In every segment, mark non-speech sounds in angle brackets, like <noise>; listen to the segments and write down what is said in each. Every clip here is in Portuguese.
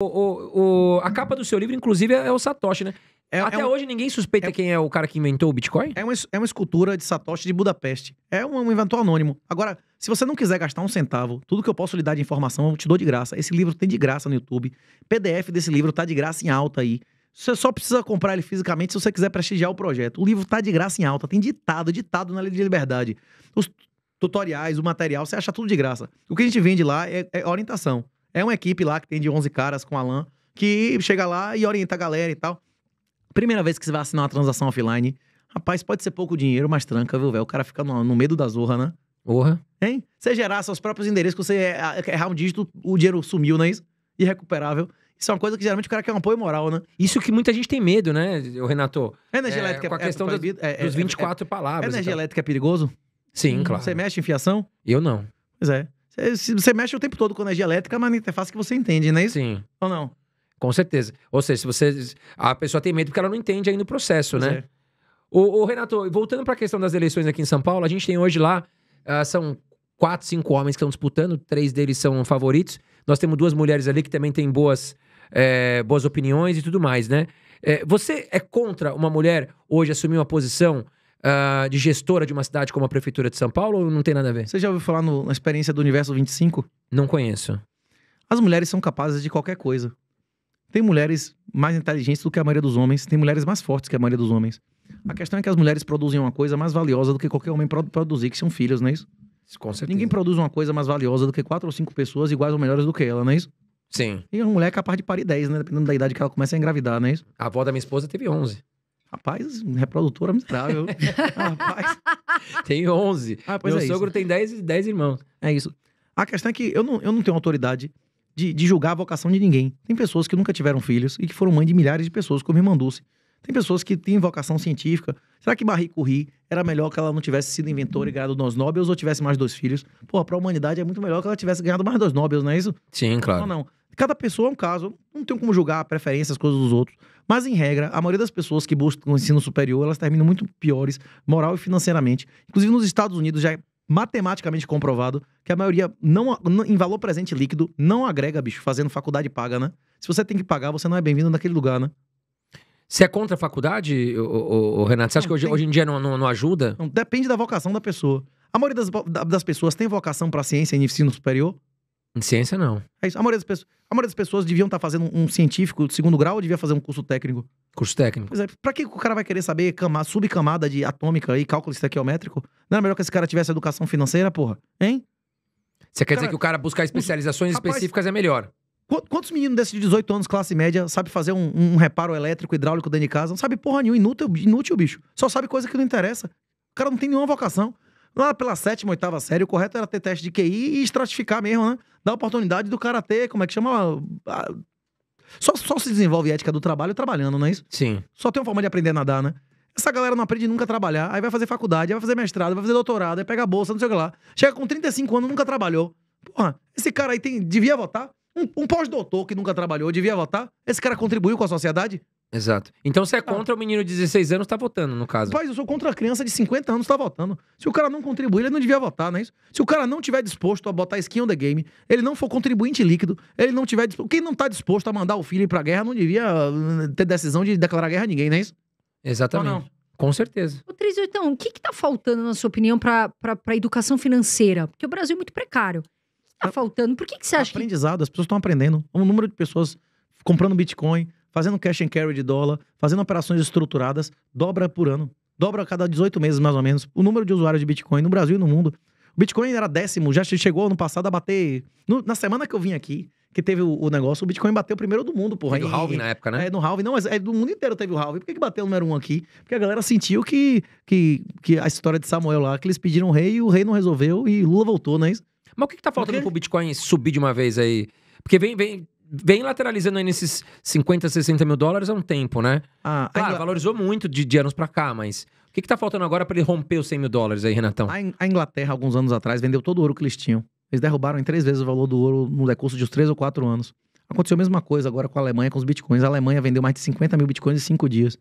O, o, a capa do seu livro, inclusive, é, é o Satoshi, né? É, é Até é um, hoje ninguém suspeita é, quem é o cara que inventou o Bitcoin? É uma, é uma escultura de Satoshi de Budapeste. É um, um inventor anônimo. Agora, se você não quiser gastar um centavo, tudo que eu posso lhe dar de informação, eu te dou de graça. Esse livro tem de graça no YouTube. PDF desse livro tá de graça em alta aí. Você só precisa comprar ele fisicamente se você quiser prestigiar o projeto. O livro tá de graça em alta, tem ditado, ditado na Lei de Liberdade. Os tutoriais, o material, você acha tudo de graça. O que a gente vende lá é, é orientação. É uma equipe lá que tem de 11 caras com Alan, que chega lá e orienta a galera e tal. Primeira vez que você vai assinar uma transação offline, rapaz, pode ser pouco dinheiro, mas tranca, viu, velho? O cara fica no, no medo da zorra, né? Porra. Hein? Você gerar seus próprios endereços, que você é, é, é errar um dígito, o dinheiro sumiu, não é isso? Irrecuperável. Isso é uma coisa que geralmente o cara quer um apoio moral, né? Isso que muita gente tem medo, né, Renato? Energia é, elétrica com a questão é, dos, é, dos 24 palavras. Energia então. elétrica é perigoso? Sim, claro. Você mexe em fiação? Eu não. Pois é. É, você mexe o tempo todo com energia elétrica, mas na interface que você entende, não é isso? Sim. Ou não? Com certeza. Ou seja, se você. A pessoa tem medo porque ela não entende ainda o processo, pois né? É. O, o, Renato, voltando para a questão das eleições aqui em São Paulo, a gente tem hoje lá, uh, são quatro, cinco homens que estão disputando, três deles são favoritos. Nós temos duas mulheres ali que também têm boas, é, boas opiniões e tudo mais, né? É, você é contra uma mulher hoje assumir uma posição uh, de gestora de uma cidade como a Prefeitura de São Paulo ou não tem nada a ver? Você já ouviu falar no, na experiência do Universo 25? Não conheço. As mulheres são capazes de qualquer coisa. Tem mulheres mais inteligentes do que a maioria dos homens, tem mulheres mais fortes que a maioria dos homens. A questão é que as mulheres produzem uma coisa mais valiosa do que qualquer homem produzir, que são filhos, não é isso? Com certeza. Ninguém produz uma coisa mais valiosa do que quatro ou cinco pessoas iguais ou melhores do que ela, não é isso? Sim. E uma mulher é capaz de parir 10, né? Dependendo da idade que ela começa a engravidar, não é isso? A avó da minha esposa teve 11. Rapaz, reprodutora miserável. <laughs> Rapaz. Tem 11. Ah, Meu é sogro isso. tem 10, 10 irmãos. É isso. A questão é que eu não, eu não tenho autoridade de, de, julgar a vocação de ninguém. Tem pessoas que nunca tiveram filhos e que foram mãe de milhares de pessoas, como irmã Dulce. Tem pessoas que têm vocação científica. Será que Marie Curie era melhor que ela não tivesse sido inventora e ganhado dois Nobels ou tivesse mais dois filhos? Pô, para a humanidade é muito melhor que ela tivesse ganhado mais dois Nobels, não é isso? Sim, claro. Não, não. Cada pessoa é um caso. Não tem como julgar preferências, coisas dos outros. Mas, em regra, a maioria das pessoas que buscam ensino superior, elas terminam muito piores, moral e financeiramente. Inclusive, nos Estados Unidos já é matematicamente comprovado que a maioria, não, em valor presente líquido, não agrega, bicho, fazendo faculdade paga, né? Se você tem que pagar, você não é bem-vindo naquele lugar, né? Você é contra a faculdade, o Renato? Você acha não, que hoje, tem... hoje, em dia não, não, não ajuda? depende da vocação da pessoa. A maioria das, das pessoas tem vocação para ciência e ensino superior? Em ciência, não. É isso. A maioria das, pessoas, a maioria das pessoas deviam estar tá fazendo um científico de segundo grau ou devia fazer um curso técnico? Curso técnico. Pois é, pra que o cara vai querer saber cama, subcamada de atômica e cálculo estequiométrico? Não era melhor que esse cara tivesse educação financeira, porra? Hein? Você quer cara, dizer que o cara buscar especializações os... Rapaz, específicas é melhor? Quantos meninos desses de 18 anos, classe média, sabe fazer um, um, reparo elétrico, hidráulico dentro de casa? Não sabe porra nenhuma, inútil, inútil, bicho. Só sabe coisa que não interessa. O cara não tem nenhuma vocação. Lá é pela sétima, oitava série, o correto era ter teste de QI e estratificar mesmo, né? Dar oportunidade do cara ter, como é que chama? Só, só se desenvolve ética do trabalho trabalhando, não é isso? Sim. Só tem uma forma de aprender a nadar, né? Essa galera não aprende nunca a trabalhar, aí vai fazer faculdade, aí vai fazer mestrado, vai fazer doutorado, aí pega bolsa, não sei o que lá. Chega com 35 anos, nunca trabalhou. Porra, esse cara aí tem, devia votar? Um, um pós-doutor que nunca trabalhou, devia votar? Esse cara contribuiu com a sociedade? Exato. Então você é tá. contra ah. o menino de 16 anos tá votando, no caso. Pai, eu sou contra a criança de 50 anos tá votando. Se o cara não contribuir, ele não devia votar, não é isso? Se o cara não tiver disposto a botar skin on the game, ele não for contribuinte líquido, ele não tiver disposto... Quem não tá disposto a mandar o filho ir pra guerra não devia uh, ter decisão de declarar guerra a ninguém, não é isso? Exatamente. não? Com certeza. Ô, Tris, então, o que que tá faltando, na sua opinião, pra, pra, pra educação financeira? Porque o Brasil é muito precário. O que tá, tá faltando? Por que que você acha Aprendizado, que... as pessoas estão aprendendo. o número de pessoas comprando Bitcoin fazendo cash and carry de dólar, fazendo operações estruturadas, dobra por ano. Dobra a cada 18 meses, mais ou menos, o número de usuários de Bitcoin no Brasil e no mundo. O Bitcoin era décimo, já chegou no passado a bater. No, na semana que eu vim aqui, que teve o, o negócio, o Bitcoin bateu o primeiro do mundo, porra. Teve do halving na época, né? É, no halving. Não, mas é, do mundo inteiro teve o halving. Por que, que bateu o número um aqui? Porque a galera sentiu que, que, que a história de Samuel lá, que eles pediram o rei e o rei não resolveu e Lula voltou, não é isso? Mas o que, que tá faltando Porque... pro Bitcoin subir de uma vez aí? Porque vem, vem vem lateralizando aí nesses 50, 60 mil dólares há um tempo, né? Ah, claro, Ingl... valorizou muito de, de anos para cá, mas o que, que tá faltando agora para ele romper os 100 mil dólares aí, Renatão? A, Inglaterra, alguns anos atrás, vendeu todo o ouro que eles tinham. Eles derrubaram em três vezes o valor do ouro no decurso de uns três ou quatro anos. Aconteceu a mesma coisa agora com a Alemanha, com os bitcoins. A Alemanha vendeu mais de 50 mil bitcoins em cinco dias.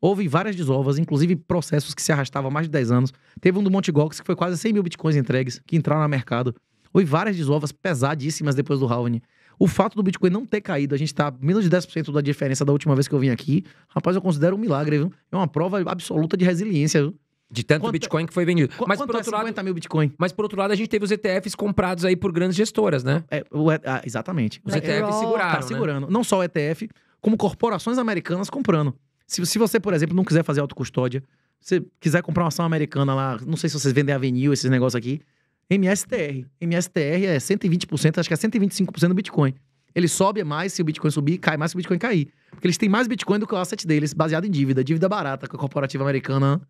Houve várias desovas, inclusive processos que se arrastavam há mais de 10 anos. Teve um do Monte Gox que foi quase 100 mil bitcoins entregues, que entraram no mercado. Houve várias desovas pesadíssimas depois do halving. O fato do Bitcoin não ter caído, a gente está menos de 10% da diferença da última vez que eu vim aqui, rapaz, eu considero um milagre, viu? É uma prova absoluta de resiliência, viu? De tanto quanto, Bitcoin que foi vendido. mas por é outro é 50 lado, mil Bitcoin? Mas por outro lado, a gente teve os ETFs comprados aí por grandes gestoras, né? É, o, ah, exatamente. Os é, ETFs é, seguraram. Tá né? segurando. Não só o ETF, como corporações americanas comprando. Se, se você, por exemplo, não quiser fazer autocustódia, você quiser comprar uma ação americana lá, não sei se vocês vendem Avenue, esses negócios aqui, MSTR. MSTR é 120%, acho que é 125% do Bitcoin. Ele sobe mais se o Bitcoin subir, cai mais se o Bitcoin cair. Porque eles têm mais Bitcoin do que o asset deles, baseado em dívida. Dívida barata com a corporativa americana.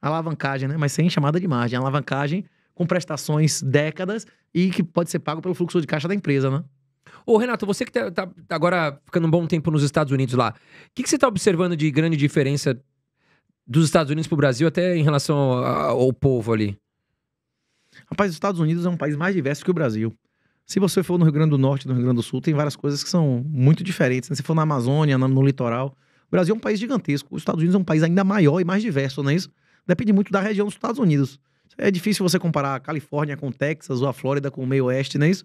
Alavancagem, né? Mas sem chamada de margem. Alavancagem com prestações décadas e que pode ser pago pelo fluxo de caixa da empresa, né? Ô, Renato, você que tá, tá agora ficando um bom tempo nos Estados Unidos lá, o que, que você está observando de grande diferença dos Estados Unidos para o Brasil, até em relação ao povo ali? Rapaz, os Estados Unidos é um país mais diverso que o Brasil. Se você for no Rio Grande do Norte, no Rio Grande do Sul, tem várias coisas que são muito diferentes. Né? Se for na Amazônia, no, no litoral, o Brasil é um país gigantesco. Os Estados Unidos é um país ainda maior e mais diverso, não é isso? Depende muito da região dos Estados Unidos. É difícil você comparar a Califórnia com o Texas ou a Flórida com o meio oeste, não é isso?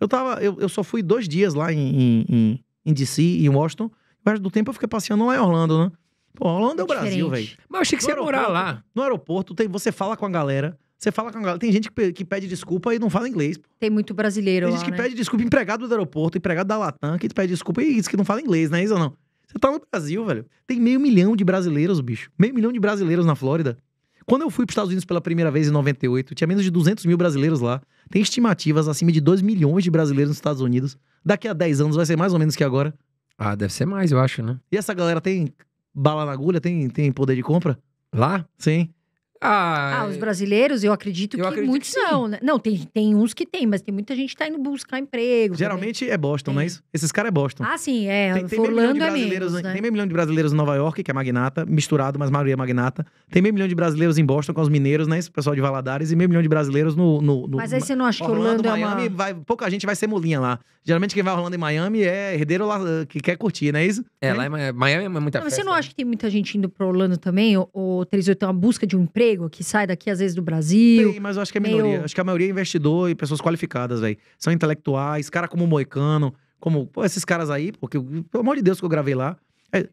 Eu, tava, eu, eu só fui dois dias lá em, em, em DC, em Washington. O resto do tempo eu fiquei passeando lá em Orlando, né? Pô, Orlando é o Brasil, velho. Mas eu achei que no você ia morar lá. No aeroporto, tem, você fala com a galera. Você fala com a galera. Tem gente que pede desculpa e não fala inglês. Pô. Tem muito brasileiro. Tem gente lá, que né? pede desculpa, empregado do aeroporto, empregado da Latam, que pede desculpa e diz que não fala inglês, não é isso ou não? Você tá no Brasil, velho. Tem meio milhão de brasileiros, bicho. Meio milhão de brasileiros na Flórida. Quando eu fui para os Estados Unidos pela primeira vez em 98, tinha menos de 200 mil brasileiros lá. Tem estimativas acima de 2 milhões de brasileiros nos Estados Unidos. Daqui a 10 anos vai ser mais ou menos que agora. Ah, deve ser mais, eu acho, né? E essa galera tem bala na agulha? Tem, tem poder de compra? Lá? Sim. Ah, ah, os é. brasileiros, eu acredito eu que acredito muitos que não, né? Não, tem, tem uns que tem, mas tem muita gente que tá indo buscar emprego. Tá Geralmente também. é Boston, não é isso? Esses caras é Boston. Ah, sim, é. Tem, tem meio milhão de é brasileiros, né? Tem meio milhão de brasileiros em Nova York, que é magnata, misturado, mas maioria é magnata. Tem meio milhão de brasileiros em Boston com os mineiros, né? Esse pessoal de Valadares, e meio milhão de brasileiros no. no, no mas aí você não acha que Orlando Miami, é uma... vai, pouca gente vai ser molinha lá. Geralmente quem vai Orlando em Miami é herdeiro lá eh, que quer curtir, não é isso? É, é. lá em Miami é muita não, festa, Você não né? acha que tem muita gente indo pra Orlando também, ou, ou Teresina, tem uma busca de um emprego? que sai daqui às vezes do Brasil. Tem, mas eu acho que é minoria. Acho que a maioria é investidor e pessoas qualificadas, velho. São intelectuais, cara como o Moicano, como pô, esses caras aí, porque pelo amor de Deus que eu gravei lá. É,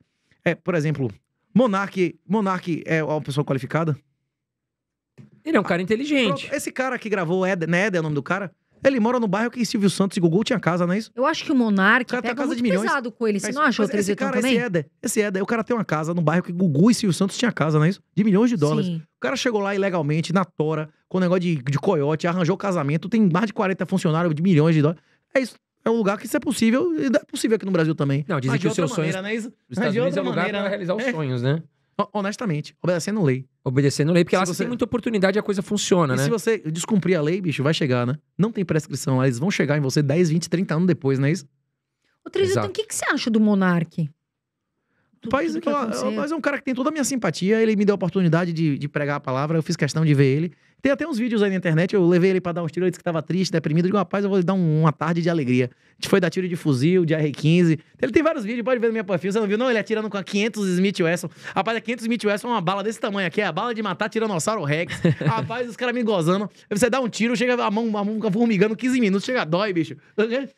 é por exemplo, Monarch, Monark é uma pessoa qualificada? Ele é um cara inteligente. Esse cara que gravou, Éder, né? Ed é o nome do cara? Ele mora no bairro que Silvio Santos e Gugu tinha casa, não é isso? Eu acho que o Monark pega tá casa muito de milhões. pesado com ele. Você é não achou, Trezetão, esse cara, também? Esse Éder, esse Éder, o cara tem uma casa no bairro que Gugu e Silvio Santos tinha casa, não é isso? De milhões de dólares. Sim. O cara chegou lá ilegalmente, na tora, com um negócio de, de coiote, arranjou casamento, tem mais de 40 funcionários de milhões de dólares. É isso. É um lugar que isso é possível, e é possível aqui no Brasil também. Não, dizem que os seus maneira, sonhos... Né? Os Estados Unidos é um lugar para realizar os né? é. sonhos, né? Honestamente, obedecendo lei. Obedecendo lei, porque se lá você... tem muita oportunidade e a coisa funciona, e né? se você descumprir a lei, bicho, vai chegar, né? Não tem prescrição, eles vão chegar em você 10, 20, 30 anos depois, não é isso? Ô, Trisita, então, o que, que você acha do monarque? Paz, mas é um cara que tem toda a minha simpatia. Ele me deu a oportunidade de, de pregar a palavra. Eu fiz questão de ver ele. Tem até uns vídeos aí na internet. Eu levei ele para dar uns tiros. Ele disse que estava triste, deprimido. Eu digo, rapaz, eu vou lhe dar um, uma tarde de alegria. A gente foi dar tiro de fuzil, de AR-15. Ele tem vários vídeos. Pode ver no meu perfil. Você não viu? Não, ele atirando com a 500 Smith Wesson. Rapaz, a 500 Smith Wesson é uma bala desse tamanho aqui. É a bala de matar Tiranossauro Rex. <laughs> rapaz, os caras me gozando. Você dá um tiro, chega a mão, a mão formigando 15 minutos. Chega, dói, bicho.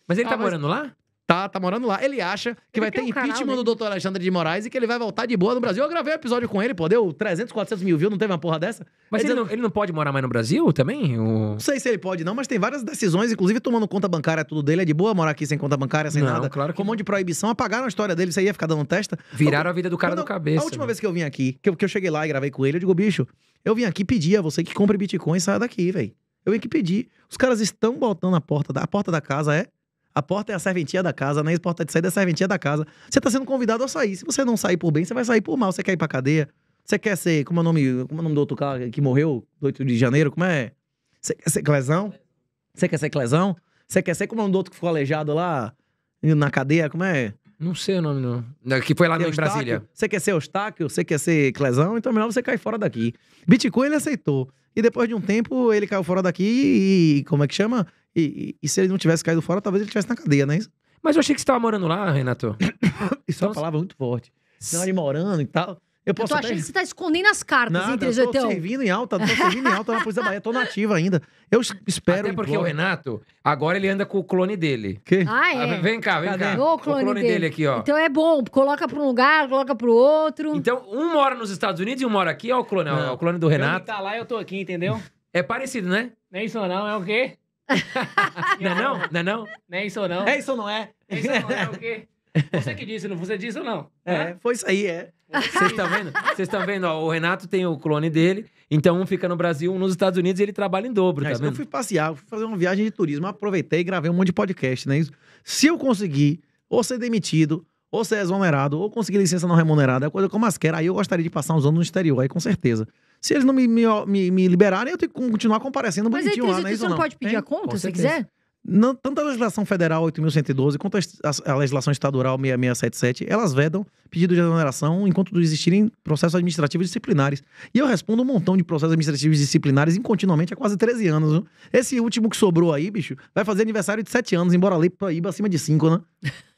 Mas ele tá morando lá? Tá, tá morando lá. Ele acha que ele vai ter um impeachment canal, né? do doutor Alexandre de Moraes e que ele vai voltar de boa no Brasil. Eu gravei um episódio com ele, pô, deu 300, 400 mil views, não teve uma porra dessa? Mas ele, não, ele não pode morar mais no Brasil também? Ou... Não sei se ele pode, não, mas tem várias decisões, inclusive tomando conta bancária, tudo dele. É de boa morar aqui sem conta bancária, sem não, nada. Claro que com um monte de proibição, apagaram a história dele, você ia ficar dando testa. Viraram eu, a vida do cara do cabeça. A última né? vez que eu vim aqui, que eu, que eu cheguei lá e gravei com ele, eu digo, bicho, eu vim aqui pedir a você que compre Bitcoin e saia daqui, velho. Eu vim aqui pedir. Os caras estão botando a porta da, a porta da casa é a porta é a serventia da casa, né? A porta de saída é a serventia da casa. Você está sendo convidado a sair. Se você não sair por bem, você vai sair por mal. Você quer ir pra cadeia? Você quer ser. Como é o nome, como é o nome do outro cara que morreu do 8 de janeiro? Como é? Você quer ser Clesão? Você quer ser Clesão? Você quer ser como é o nome do outro que ficou aleijado lá na cadeia? Como é? Não sei o nome, não. Que foi lá no, em Brasília. Você quer ser Eustáquio? Você quer ser Clesão? Então é melhor você cair fora daqui. Bitcoin ele aceitou. E depois de um tempo ele caiu fora daqui e. Como é que chama? E, e, e, se ele não tivesse caído fora, talvez ele estivesse na cadeia, né? Mas eu achei que você estava morando lá, Renato. <coughs> Isso é uma então palavra muito forte. Não, ele morando e tal. Eu posso eu tô achando que você tá escondendo as cartas, Nada, entre eu tô servindo em alta, tô servindo em alta na Polícia da Bahia, tô nativa ainda. Eu espero... Até porque imploro. o Renato, agora ele anda com o clone dele. Que? Ah, é? Ah, vem cá, vem Cadê? cá. O clone, o clone dele. dele. aqui, ó. Então é bom, coloca pra um lugar, coloca pro outro. Então, um mora nos Estados Unidos e um mora aqui, ó o clone, ó, o clone do Renato. Ele tá lá, eu tô aqui, entendeu? É parecido, né? Nem é isso não, é o quê? não é não? Não é não? Nem é isso ou não? É isso ou não é? É isso ou não é o quê? Você que disse, não você disse ou não? É, foi isso aí, é. Vocês estão vendo? Vocês estão vendo? Ó, o Renato tem o clone dele, então um fica no Brasil, um nos Estados Unidos e ele trabalha em dobro, é, tá vendo? Eu fui passear, fui fazer uma viagem de turismo, aproveitei e gravei um monte de podcast, né? Se eu conseguir, ou ser demitido, ou ser exonerado, ou conseguir licença não remunerada, é coisa que eu mais quero. Aí eu gostaria de passar uns anos no exterior, aí com certeza. Se eles não me, me, me, liberarem, eu tenho que continuar comparecendo Mas bonitinho lá, né? Mas não pode pedir Tem? a conta, Com se certeza. quiser? Não, tanto a legislação federal 8.112 quanto a, a, legislação estadual 6677, elas vedam pedido de exoneração enquanto existirem processos administrativos disciplinares. E eu respondo um montão de processos administrativos disciplinares incontinuamente há quase 13 anos. Viu? Esse último que sobrou aí, bicho, vai fazer aniversário de 7 anos, embora a lei proíba acima de 5, né?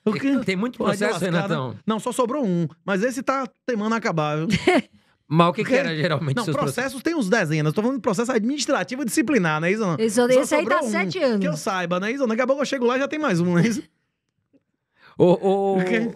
Porque, <laughs> Tem muito processo, Renatão. Né? Não, só sobrou um. Mas esse tá teimando a acabar, viu? <laughs> Mas o que, que era geralmente Não, processos, tem uns dezenas. Né? Estou falando de processo administrativo disciplinar, né Isona? isso? Não? Isso, esse aí tá um, sete anos. Que eu saiba, né Isona? isso? Daqui a pouco eu chego lá e já tem mais um, né, Isona? isso? Ô, ô, porque...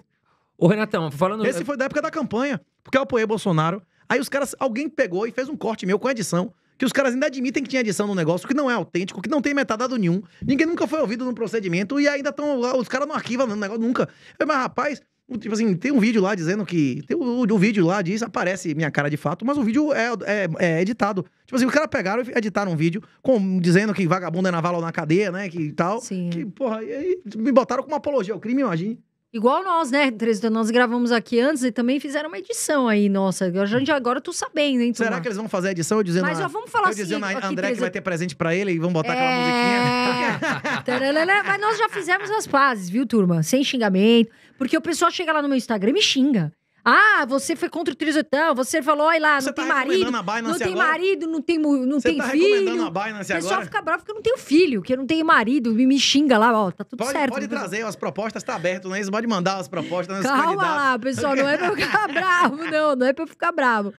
ô, Renatão, falando... Esse foi da época da campanha, porque eu apoiei Bolsonaro. Aí os caras... Alguém pegou e fez um corte meu com edição, que os caras ainda admitem que tinha edição no negócio, que não é autêntico, que não tem metadado nenhum. Ninguém nunca foi ouvido no procedimento e ainda estão... Os caras não arquivam o negócio nunca. Eu, mas, rapaz... Tipo assim, tem um vídeo lá dizendo que. Tem um, vídeo lá diz, aparece minha cara de fato, mas o vídeo é, é, é editado. Tipo assim, o cara pegaram e editaram um vídeo com, dizendo que vagabundo é na ou na cadeia, né? Que tal. Sim. Que, porra, e, aí me botaram com uma apologia ao crime, imagina Igual nós, né, Teresa? Nós gravamos aqui antes e também fizeram uma edição aí, nossa. A gente agora tu sabendo, hein, Será que eles vão fazer a edição dizendo Mas vamos falar eu assim, dizendo a aqui, André que vai ter presente pra ele e vão botar é... aquela musiquinha. <laughs> <laughs> Mas nós já fizemos as pazes, viu, turma? Sem xingamento. Porque o pessoal chega lá no meu Instagram e me xinga. Ah, você foi contra o trizotão? você falou, olha lá, você não tá tem marido. A não tem agora? marido, não tem, não você tem tá filho. A Binance o pessoal fica bravo porque eu não tenho filho, que eu não tenho marido, e me xinga lá, ó, tá tudo pode, certo. Pode trazer, as propostas tá aberto, né? Você pode mandar as propostas. Calma lá, pessoal, não é pra eu ficar <laughs> bravo, não, não é pra eu ficar bravo.